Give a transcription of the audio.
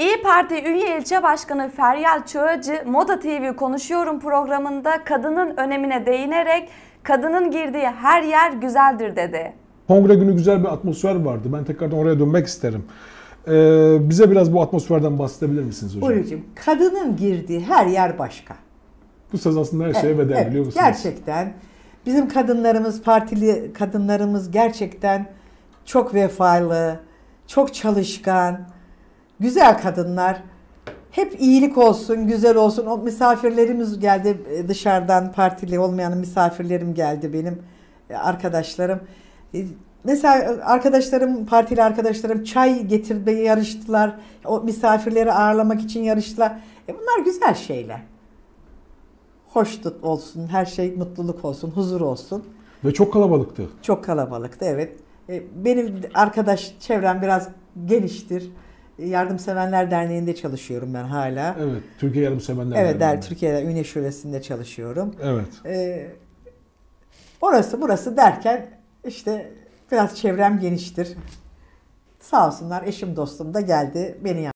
İyi Parti üye ilçe başkanı Feryal Çöğacı Moda TV Konuşuyorum programında kadının önemine değinerek kadının girdiği her yer güzeldir dedi. Kongre günü güzel bir atmosfer vardı. Ben tekrardan oraya dönmek isterim. Ee, bize biraz bu atmosferden bahsedebilir misiniz hocam? Ulucuğum, kadının girdiği her yer başka. Bu söz aslında her şeye evet, evet, biliyor musunuz? Gerçekten. Bizim kadınlarımız, partili kadınlarımız gerçekten çok vefalı, çok çalışkan, güzel kadınlar hep iyilik olsun, güzel olsun. O misafirlerimiz geldi e, dışarıdan partili olmayan misafirlerim geldi benim e, arkadaşlarım. E, mesela arkadaşlarım, partili arkadaşlarım çay getirmeye yarıştılar. O misafirleri ağırlamak için yarıştılar. E bunlar güzel şeyler. Hoş olsun, her şey mutluluk olsun, huzur olsun. Ve çok kalabalıktı. Çok kalabalıktı evet. benim arkadaş çevrem biraz geniştir. Yardımsevenler Derneği'nde çalışıyorum ben hala. Evet, Türkiye Yardımsevenler evet, Derneği'nde. Evet, Türkiye Üne Şurası'nda çalışıyorum. Evet. Ee, orası burası derken işte biraz çevrem geniştir. Sağ olsunlar eşim dostum da geldi beni